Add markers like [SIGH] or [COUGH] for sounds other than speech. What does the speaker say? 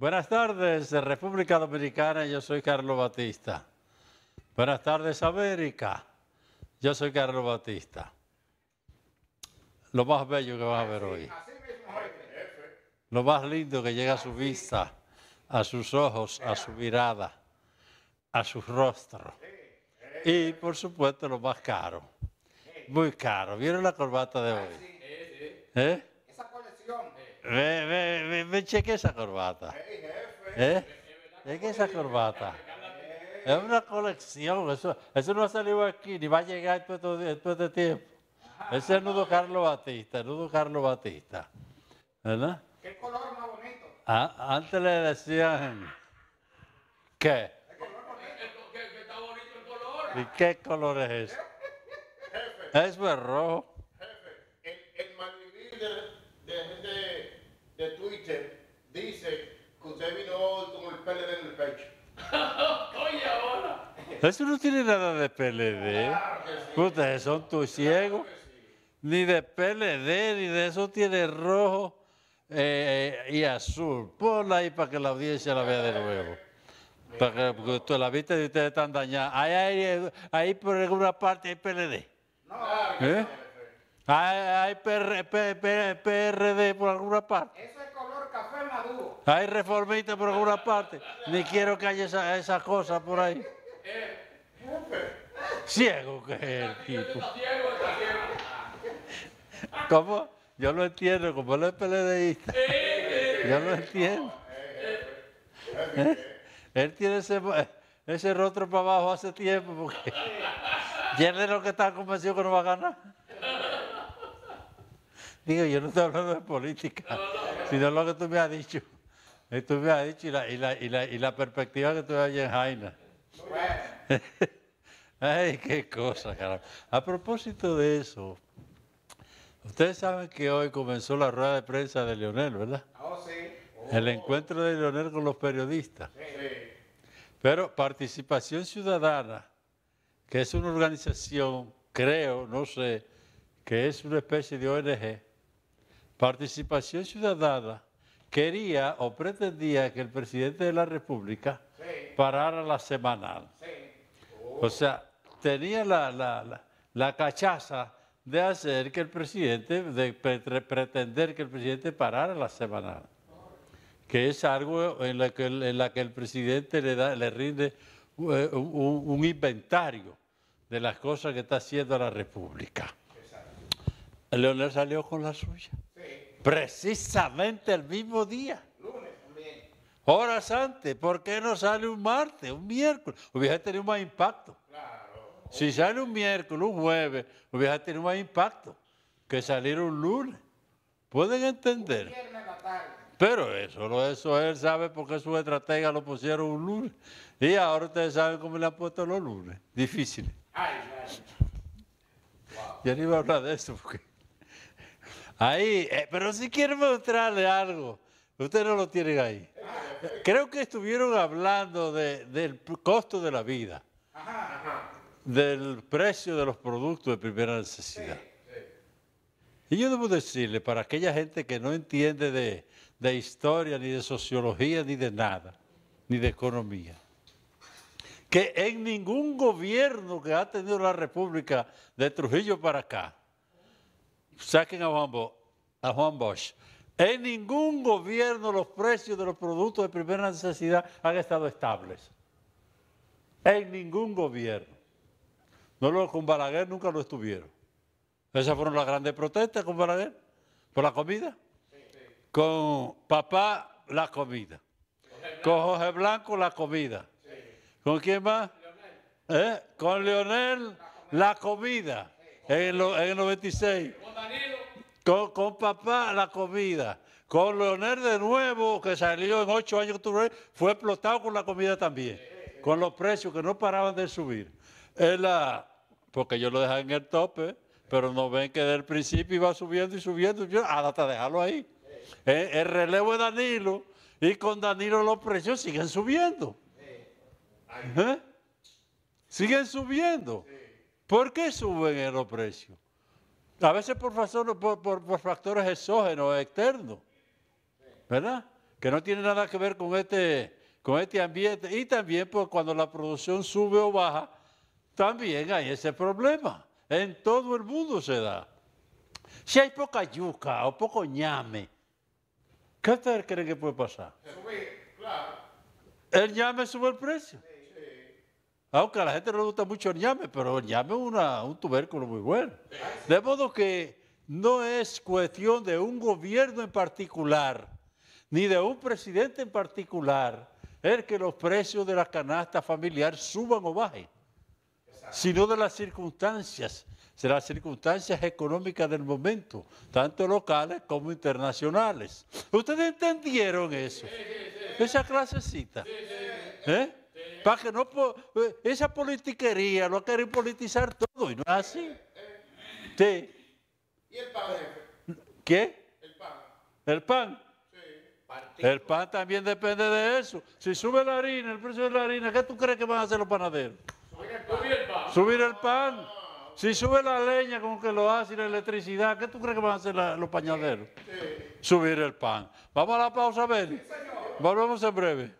Buenas tardes, República Dominicana, yo soy Carlos Batista. Buenas tardes, América. Yo soy Carlos Batista. Lo más bello que vas a ver hoy. Lo más lindo que llega a su vista, a sus ojos, a su mirada, a su rostro. Y por supuesto lo más caro. Muy caro. ¿Vieron la corbata de hoy? ¿Eh? pensé esa corbata. ¿Eh? Es esa corbata. Es una colección. Eso, no ha salido aquí, ni va a llegar después todo, este este tiempo. Ese es el nudo Carlos Batista, nudo Carlos Batista. ¿Verdad? ¿Qué color más bonito? Ah, antes le decían. ¿Qué? ¿Y qué color es ese? [LAUGHS] Eso es rojo. dice que usted vino con el PLD en el pecho. Oye, ahora. Eso no tiene nada de PLD. Ustedes son tus ciegos. Ni de PLD, ni de eso tiene rojo y azul. Ponla ahí para que la audiencia la vea de nuevo. Para que la vista de ustedes están dañada. Ahí, ahí, por alguna parte hay PLD. No, ¿Eh? Hay, hay PRD por alguna parte. Eso hay reformistas por alguna parte. Ni quiero que haya esas esa cosas por ahí. Ciego que es el tipo. ¿Cómo? Yo lo entiendo, como él es peledeísta. Yo lo entiendo. ¿Eh? Él tiene ese, rostro para abajo hace tiempo porque él de lo que está convencido que no va a ganar. Digo, yo no estoy hablando de política, sino lo que tú me has dicho y la, y la, y la perspectiva que tuve allí en Jaina. [LAUGHS] Ay, qué cosa, A propósito de eso, ustedes saben que hoy comenzó la rueda de prensa de Leonel, ¿verdad? Oh, El encuentro de Leonel con los periodistas. Pero Participación Ciudadana, que es una organización, creo, no sé, que es una especie de ONG, Participación Ciudadana quería o pretendía que el presidente de la República parara la semanal. O sea, tenía la, cachaza de hacer que el presidente, de pretender que el presidente parara la semanal, que es algo en la que, en la que el presidente le, da, le rinde eh, un, un inventario de las cosas que está haciendo la República. Leonel salió con la suya precisamente el mismo día. Lunes Horas antes, ¿por qué no sale un martes, un miércoles? Hubiera tenido más impacto. Claro. Si sale un miércoles, un jueves, hubiera tenido más impacto que salir un lunes. ¿Pueden entender? Pero eso, eso él sabe porque su estratega lo pusieron un lunes. Y ahora ustedes saben cómo le han puesto los lunes. difícil Ay, ay. no iba a hablar de eso porque... Ahí, eh, pero si quiero mostrarle algo. Ustedes no lo tienen ahí. Creo que estuvieron hablando del costo de la vida, del precio de los productos de primera necesidad. Y yo debo decirle, para aquella gente que no entiende de historia, ni de sociología, ni de nada, ni de economía, que en ningún gobierno que ha tenido la República de Trujillo para acá, Saquen a Juan, Bosch. En ningún gobierno los precios de los productos de primera necesidad han estado estables. En ningún gobierno. No lo con Balaguer nunca lo estuvieron. Esas fueron las grandes protestas con Balaguer. Por la comida. Con papá, la comida. con Jorge Blanco, la comida. ¿Con quién más? ¿Eh? Con Leonel, la comida. en el 96 con, papá la comida. Con Leonel de nuevo, que salió en ocho años, fue explotado con la comida también, con los precios que no paraban de subir. porque yo lo dejaba en el tope, pero no ven que desde el principio iba subiendo y subiendo, yo, ah, hasta dejarlo ahí. Eh, el, relevo de Danilo, y con Danilo los precios siguen subiendo. ¿Eh? Siguen subiendo. ¿Por qué suben los precios? A veces por, factores exógenos, externos, ¿verdad? Que no tiene nada que ver con este, con este ambiente. Y también cuando la producción sube o baja, también hay ese problema. En todo el mundo se da. Si hay poca yuca o poco ñame, ¿qué ustedes creen que puede pasar? claro. El ñame sube el precio. Aunque a la gente no le gusta mucho el ñame, pero el ñame es un tubérculo muy bueno. De modo que no es cuestión de un gobierno en particular, ni de un presidente en particular, el que los precios de la canasta familiar suban o bajen, sino de las circunstancias, de las circunstancias económicas del momento, tanto locales como internacionales. ¿Ustedes entendieron eso? Esa clasecita. ¿Eh? que no eh, esa politiquería lo querido politizar todo y no es así. ¿Y el pan, ¿Qué? El pan. El pan. también depende de eso. Si sube la harina, el precio de la harina, ¿qué tú crees que van a hacer los panaderos? Subir el pan. Ah, si sube la leña, como que lo hace, y la electricidad, ¿qué tú crees que van a hacer los pañaderos? Subir el pan. Vamos a la pausa, Beli. Volvemos en breve.